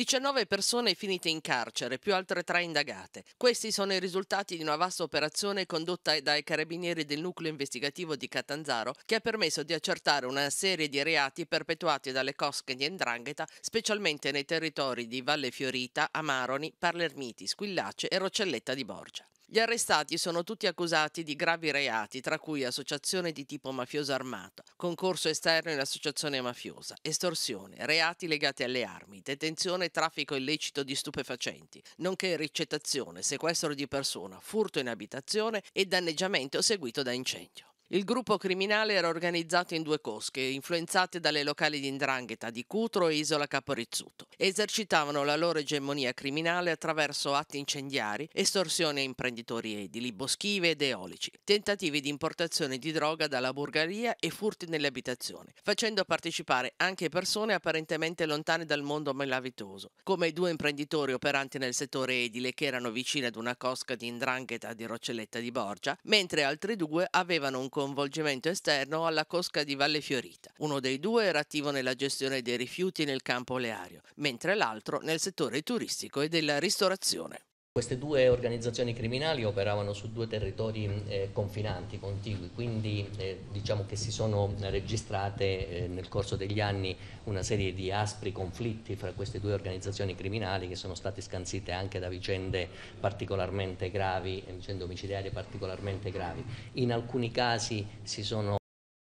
19 persone finite in carcere, più altre 3 indagate. Questi sono i risultati di una vasta operazione condotta dai carabinieri del nucleo investigativo di Catanzaro che ha permesso di accertare una serie di reati perpetuati dalle cosche di Endrangheta, specialmente nei territori di Valle Fiorita, Amaroni, Palermiti, Squillace e Roccelletta di Borgia. Gli arrestati sono tutti accusati di gravi reati, tra cui associazione di tipo mafioso armato, concorso esterno in associazione mafiosa, estorsione, reati legati alle armi, detenzione e traffico illecito di stupefacenti, nonché ricettazione, sequestro di persona, furto in abitazione e danneggiamento seguito da incendio. Il gruppo criminale era organizzato in due cosche, influenzate dalle locali di Ndrangheta di Cutro e Isola Caporizzuto. Esercitavano la loro egemonia criminale attraverso atti incendiari, estorsioni a imprenditori edili, boschive ed eolici, tentativi di importazione di droga dalla Bulgaria e furti nelle abitazioni, facendo partecipare anche persone apparentemente lontane dal mondo malavitoso, come i due imprenditori operanti nel settore edile che erano vicini ad una cosca di Ndrangheta di Roccelletta di Borgia, mentre altri due avevano un coinvolgimento esterno alla cosca di Valle Fiorita. Uno dei due era attivo nella gestione dei rifiuti nel campo oleario, mentre l'altro nel settore turistico e della ristorazione. Queste due organizzazioni criminali operavano su due territori eh, confinanti, contigui, quindi eh, diciamo che si sono registrate eh, nel corso degli anni una serie di aspri conflitti fra queste due organizzazioni criminali che sono state scansite anche da vicende particolarmente gravi, eh, vicende omicidiarie particolarmente gravi. In alcuni casi si sono